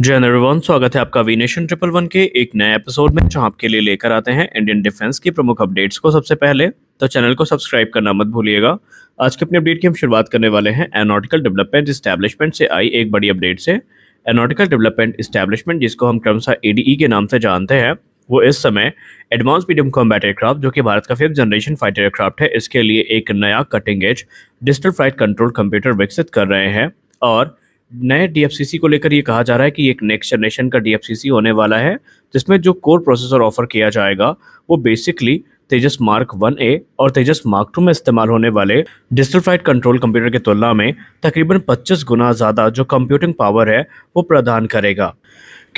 जय एवरीवन स्वागत है आपका वी ट्रिपल वन के एक नए एपिसोड में जहां आपके लिए लेकर आते हैं इंडियन डिफेंस की प्रमुख अपडेट्स को सबसे पहले तो चैनल को सब्सक्राइब करना मत भूलिएगा आज के अपने अपडेट की हम शुरुआत करने वाले हैं एनोटिकल डेवलपमेंट इस्टेब्लिशमेंट से आई एक बड़ी अपडेट से एनोटिकल डेवलपमेंट इस्टेब्लिशमेंट जिसको हम क्रमशः ए e के नाम से जानते हैं वो इस समय एडवांस मीडियम कॉम्बैट एयरक्राफ्ट जो कि भारत का फिफ्थ जनरेशन फाइटर एयरक्राफ्ट है इसके लिए एक नया cutting edge digital flight control computer विकसित कर रहे हैं और नए डीएफसीसी को लेकर ये कहा जा रहा है कि एक नेक्स्ट जनरेशन का डीएफसीसी होने वाला है जिसमें जो कोर प्रोसेसर ऑफर किया जाएगा वो basically Tejas mark one A और तेजस मार्क टू में इस्तेमाल होने वाले डिजिटल फ्लाइट कंट्रोल कंप्यूटर की तुलना में तकरीबन 25 गुना ज़्यादा जो कंप्यूटिंग पावर है वो प्रदान करेगा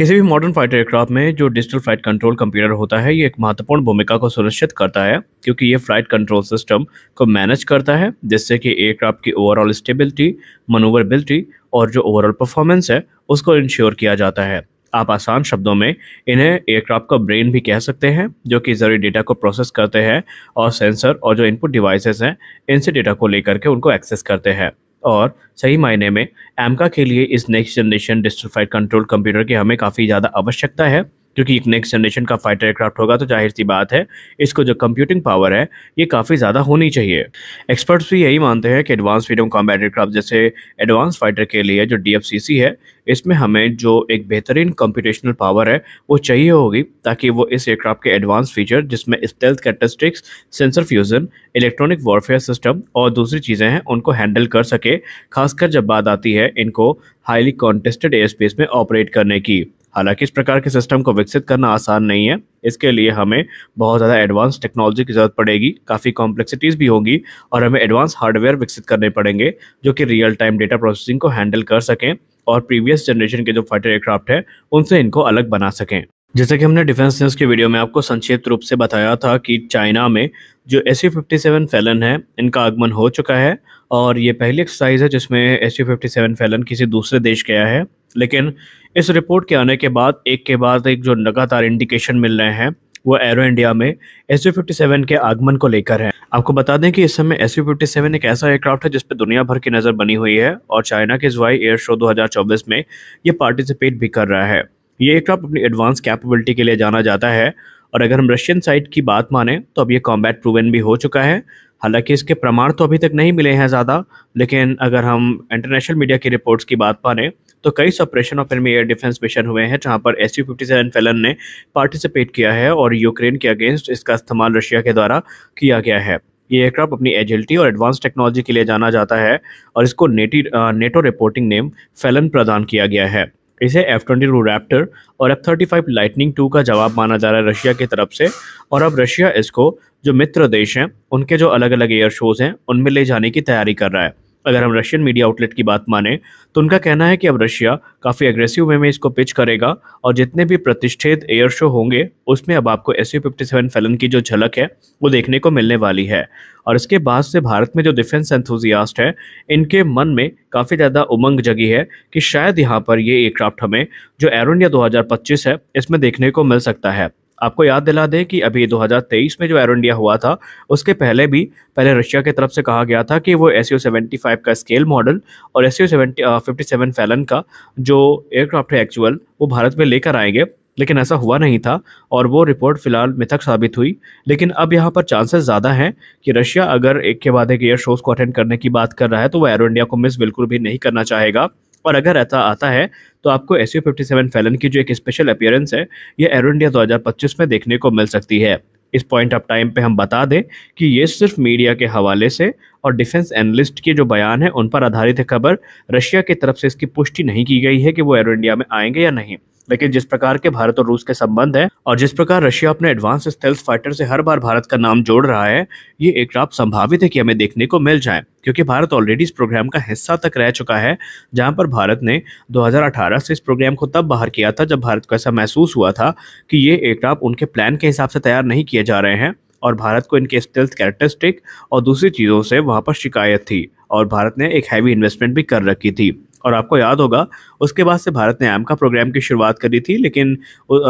किसी भी मॉडर्न फाइटर एयरक्राफ्ट में जो डिजिटल फ्लाइट कंट्रोल कंप्यूटर होता है ये एक महत्वपूर्ण भूमिका को सुनिश्चित करता है क्योंकि ये फ्लाइट कंट्रोल सिस्टम को मैनेज करता है जिससे कि एयरक्राफ्ट की ओवरऑल स्टेबिलिटी मनोवरबिलिटी और जो ओवरऑल परफॉर्मेंस है उसको इंश्योर किया जाता है आप आसान शब्दों में इन्हें एयरक्राफ्ट का ब्रेन भी कह सकते हैं जो कि ज़रूरी डेटा को प्रोसेस करते हैं और सेंसर और जो इनपुट डिवाइसेस हैं इनसे डेटा को लेकर के उनको एक्सेस करते हैं और सही मायने में एमका के लिए इस next generation distributed control computer की हमें काफ़ी ज़्यादा आवश्यकता है क्योंकि एक नेक्स्ट जनरेशन का फाइटर एयरक्राफ्ट होगा तो जाहिर सी बात है इसको जो कंप्यूटिंग पावर है ये काफ़ी ज़्यादा होनी चाहिए एक्सपर्ट्स भी यही मानते हैं कि एडवांस फ्रीडम कॉम्बैट एयरक्राफ्ट जैसे एडवांस फाइटर के लिए जो डी है इसमें हमें जो एक बेहतरीन कंप्यूटेशनल पावर है वो चाहिए होगी ताकि वो इस एयरक्राफ्ट के एडवांस फीचर जिसमें stealth characteristics sensor fusion electronic warfare system और दूसरी चीज़ें हैं उनको हैंडल कर सके खासकर जब बात आती है इनको हाईली कॉन्टेस्टेड एयर स्पेस में ऑपरेट करने की हालांकि इस प्रकार के सिस्टम को विकसित करना आसान नहीं है इसके लिए हमें बहुत ज़्यादा एडवांस टेक्नोलॉजी की ज़रूरत पड़ेगी काफ़ी कॉम्प्लेक्सिटीज़ भी होगी और हमें एडवांस हार्डवेयर विकसित करने पड़ेंगे जो कि रियल टाइम डेटा प्रोसेसिंग को हैंडल कर सकें और प्रीवियस जनरेशन के जो फाइटर एयरक्राफ्ट हैं उनसे इनको अलग बना सकें जैसा कि हमने डिफेंस न्यूज़ के वीडियो में आपको संक्षिप्त रूप से बताया था कि चाइना में जो S U fifty seven Felon है इनका आगमन हो चुका है और ये पहली एक्सरसाइज है जिसमें S U fifty seven Felon किसी दूसरे देश गया है लेकिन इस रिपोर्ट के आने के बाद एक के बाद एक जो लगातार इंडिकेशन मिल रहे हैं वो एरो इंडिया में एस यू फिफ्टी सेवन के आगमन को लेकर है आपको बता दें कि इस समय एस यू फिफ्टी सेवन एक ऐसा एयरक्राफ्ट है जिसपे दुनिया भर की नज़र बनी हुई है और चाइना के जवाई एयर शो 2024 में ये पार्टिसिपेट भी कर रहा है ये एयरक्राफ्ट अपनी एडवांस कैपेबिलिटी के लिए जाना जाता है और अगर हम रशियन साइड की बात माने तो अब ये कॉम्बैट प्रूवन भी हो चुका है हालांकि इसके प्रमाण तो अभी तक नहीं मिले हैं ज़्यादा लेकिन अगर हम इंटरनेशनल मीडिया की रिपोर्ट्स की बात पाने तो कई ऑपरेशन ऑफ फिल्मी एयर डिफेंस मिशन हुए हैं जहां पर S U fifty seven Felon ने पार्टिसिपेट किया है और यूक्रेन के अगेंस्ट इसका इस्तेमाल रशिया के द्वारा किया गया है ये एयरक्राफ्ट अपनी एजिलिटी और एडवांस टेक्नोलॉजी के लिए जाना जाता है और इसको नेटी नेटो रिपोर्टिंग नेम फेलन प्रदान किया गया है इसे एफ ट्वेंटी टू रैप्टर और F thirty five lightning two का जवाब माना जा रहा है रशिया की तरफ से और अब रशिया इसको जो मित्र देश हैं उनके जो अलग अलग एयर शोज़ हैं उनमें ले जाने की तैयारी कर रहा है अगर हम रशियन मीडिया आउटलेट की बात माने तो उनका कहना है कि अब रशिया काफ़ी अग्रेसिव वे में इसको पिच करेगा और जितने भी प्रतिष्ठित एयर शो होंगे उसमें अब आपको S U fifty seven Felon की जो झलक है वो देखने को मिलने वाली है और इसके बाद से भारत में जो डिफेंस एंथुजियास्ट है इनके मन में काफ़ी ज़्यादा उमंग जगी है कि शायद यहाँ पर ये एयरक्राफ्ट हमें जो एरोनिया इंडिया है इसमें देखने को मिल सकता है आपको याद दिला दें कि अभी 2023 में जो एयर इंडिया हुआ था उसके पहले भी पहले रशिया की तरफ से कहा गया था कि वो एस सेवेंटी फाइव का स्केल मॉडल और S seventy fifty seven Felon का जो एयरक्राफ्ट है एक्चुअल वो भारत में लेकर आएंगे लेकिन ऐसा हुआ नहीं था और वो रिपोर्ट फिलहाल मिथक साबित हुई लेकिन अब यहाँ पर चांसेस ज़्यादा हैं कि रशिया अगर एक के बाद एक एयर शोज़ को अटेंड करने की बात कर रहा है तो वह एयर इंडिया को मिस बिल्कुल भी नहीं करना चाहेगा और अगर ऐसा आता है तो आपको S U fifty seven Felon की जो एक स्पेशल अपियरेंस है ये एयर इंडिया दो हज़ार पच्चीस में देखने को मिल सकती है इस पॉइंट ऑफ टाइम पे हम बता दें कि ये सिर्फ मीडिया के हवाले से और डिफेंस एनालिस्ट के जो बयान है उन पर आधारित है खबर रशिया की तरफ से इसकी पुष्टि नहीं की गई है कि वो एयर इंडिया में आएंगे या नहीं लेकिन जिस प्रकार के भारत और रूस के संबंध है और जिस प्रकार रशिया अपने एडवांस स्टेल्थ फाइटर से हर बार भारत का नाम जोड़ रहा है ये एक रात संभावित है कि हमें देखने को मिल जाए क्योंकि भारत ऑलरेडी इस प्रोग्राम का हिस्सा तक रह चुका है जहां पर भारत ने 2018 से इस प्रोग्राम को तब बाहर किया था जब भारत को ऐसा महसूस हुआ था कि ये एयरक्राफ्ट उनके प्लान के हिसाब से तैयार नहीं किए जा रहे हैं और भारत को इनके स्टेल्थ कैरेक्टरिस्टिक और दूसरी चीज़ों से वहां पर शिकायत थी और भारत ने एक हैवी इन्वेस्टमेंट भी कर रखी थी और आपको याद होगा उसके बाद से भारत ने एम का प्रोग्राम की शुरुआत करी थी लेकिन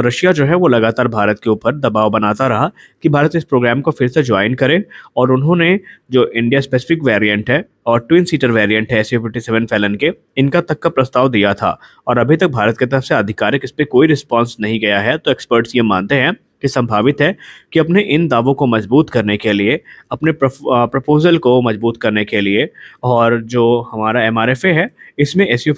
रशिया जो है वो लगातार भारत के ऊपर दबाव बनाता रहा कि भारत इस प्रोग्राम को फिर से ज्वाइन करे और उन्होंने जो इंडिया स्पेसिफिक वेरिएंट है और ट्विन सीटर वेरिएंट है एस फिफ्टी सेवन फैलन के इनका तक का प्रस्ताव दिया था और अभी तक भारत की तरफ से आधिकारिक इस पर कोई रिस्पॉन्स नहीं गया है तो एक्सपर्ट्स ये मानते हैं कि संभावित है कि अपने इन दावों को मजबूत करने के लिए अपने प्रपोजल को मजबूत करने के लिए और जो हमारा एम है इसमें एस यू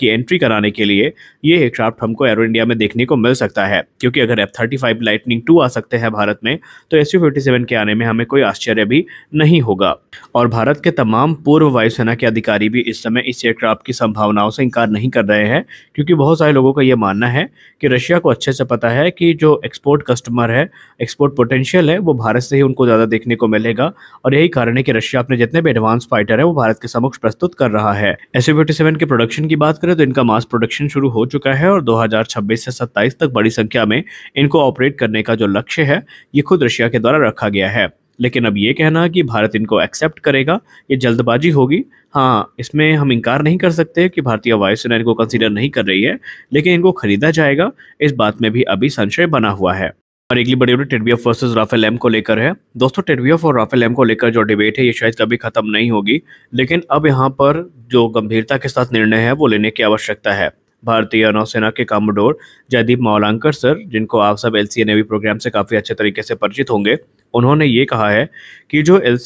की एंट्री कराने के लिए ये एयरक्राफ्ट हमको एरो इंडिया में देखने को मिल सकता है क्योंकि अगर F thirty five lightning two आ सकते हैं भारत में तो एस यू के आने में हमें कोई आश्चर्य भी नहीं होगा और भारत के तमाम पूर्व वायुसेना के अधिकारी भी इस समय इस एयरक्राफ्ट की संभावनाओं से इनकार नहीं कर रहे हैं क्योंकि बहुत सारे लोगों का ये मानना है कि रशिया को अच्छे से पता है कि जो एक्सपोर्ट कस्टमर है एक्सपोर्ट पोटेंशियल है वो भारत से ही उनको ज़्यादा देखने को मिलेगा और यही कारण है कि रशिया अपने जितने भी एडवांस फाइटर है वो भारत के समक्ष प्रस्तुत कर रहा है एस 47 के प्रोडक्शन की बात करें तो इनका मास प्रोडक्शन शुरू हो चुका है और 2026 से 27 तक बड़ी संख्या में इनको ऑपरेट करने का जो लक्ष्य है ये खुद रशिया के द्वारा रखा गया है लेकिन अब ये कहना कि भारत इनको एक्सेप्ट करेगा ये जल्दबाजी होगी हाँ इसमें हम इनकार नहीं कर सकते कि भारतीय वायुसेना इनको कंसिडर नहीं कर रही है लेकिन इनको खरीदा जाएगा इस बात में भी अभी संशय बना हुआ है और अगली बड़ी update TEDBF versus Rafale M को लेकर है दोस्तों टेडबीएफ और राफेल एम को लेकर जो डिबेट है ये शायद कभी खत्म नहीं होगी लेकिन अब यहाँ पर जो गंभीरता के साथ निर्णय है वो लेने की आवश्यकता है भारतीय नौसेना के कामोडोर जयदीप मौलांकर सर जिनको आप सब एल नेवी प्रोग्राम से काफ़ी अच्छे तरीके से परिचित होंगे उन्होंने ये कहा है कि जो एल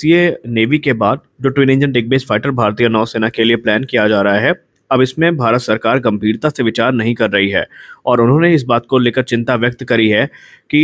नेवी के बाद जो ट्विन इंजन डिग्बेस फाइटर भारतीय नौसेना के लिए प्लान किया जा रहा है अब इसमें भारत सरकार गंभीरता से विचार नहीं कर रही है और उन्होंने इस बात को लेकर चिंता व्यक्त करी है कि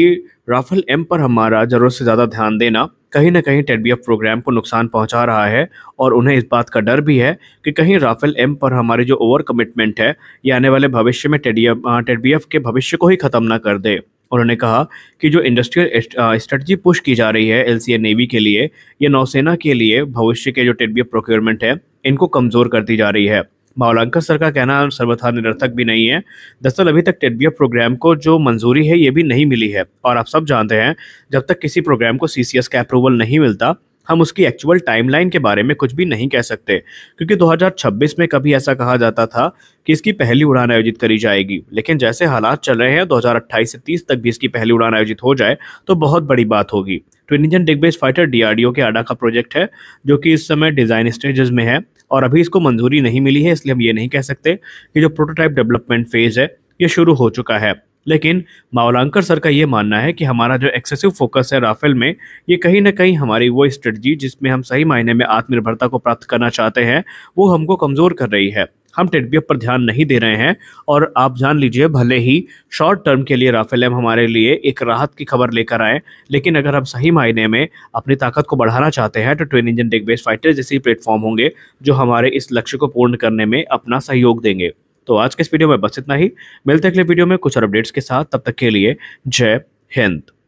राफेल एम पर हमारा ज़रूरत से ज़्यादा ध्यान देना कहीं ना कहीं टेडबीएफ प्रोग्राम को नुकसान पहुंचा रहा है और उन्हें इस बात का डर भी है कि कहीं राफेल एम पर हमारी जो ओवर कमिटमेंट है ये आने वाले भविष्य में टेडीएफ टेडबीएफ के भविष्य को ही ख़त्म ना कर दे उन्होंने कहा कि जो इंडस्ट्रियल स्ट्रेटजी पुश की जा रही है एल नेवी के लिए या नौसेना के लिए भविष्य के जो टेडबीएफ प्रोक्योरमेंट है इनको कमज़ोर कर दी जा रही है मावलांकर सर का कहना सर्वथा निरर्थक भी नहीं है दरअसल अभी तक टेडबीएफ प्रोग्राम को जो मंजूरी है ये भी नहीं मिली है और आप सब जानते हैं जब तक किसी प्रोग्राम को सीसीएस का अप्रूवल नहीं मिलता हम उसकी एक्चुअल टाइमलाइन के बारे में कुछ भी नहीं कह सकते क्योंकि 2026 में कभी ऐसा कहा जाता था कि इसकी पहली उड़ान आयोजित करी जाएगी लेकिन जैसे हालात चल रहे हैं 2028 से 30 तक भी इसकी पहली उड़ान आयोजित हो जाए तो बहुत बड़ी बात होगी ट्विन तो इंजन डिग्बेस फाइटर डीआरडीओ के आडा का प्रोजेक्ट है जो कि इस समय डिजाइन स्टेजेस में है और अभी इसको मंजूरी नहीं मिली है इसलिए हम ये नहीं कह सकते कि जो प्रोटोटाइप डेवलपमेंट फेज है ये शुरू हो चुका है लेकिन मावलांकर सर का ये मानना है कि हमारा जो एक्सेसिव फोकस है राफेल में ये कहीं ना कहीं हमारी वो स्ट्रेटजी जिसमें हम सही मायने में आत्मनिर्भरता को प्राप्त करना चाहते हैं वो हमको कमज़ोर कर रही है हम टेडबीएफ पर ध्यान नहीं दे रहे हैं और आप जान लीजिए भले ही शॉर्ट टर्म के लिए राफेल एम हमारे लिए एक राहत की खबर लेकर आए लेकिन अगर हम सही मायने में अपनी ताकत को बढ़ाना चाहते हैं तो twin engine deck base fighter जैसे प्लेटफॉर्म होंगे जो हमारे इस लक्ष्य को पूर्ण करने में अपना सहयोग देंगे तो आज के इस वीडियो में बस इतना ही मिलते अगले वीडियो में कुछ और अपडेट्स के साथ तब तक के लिए जय हिंद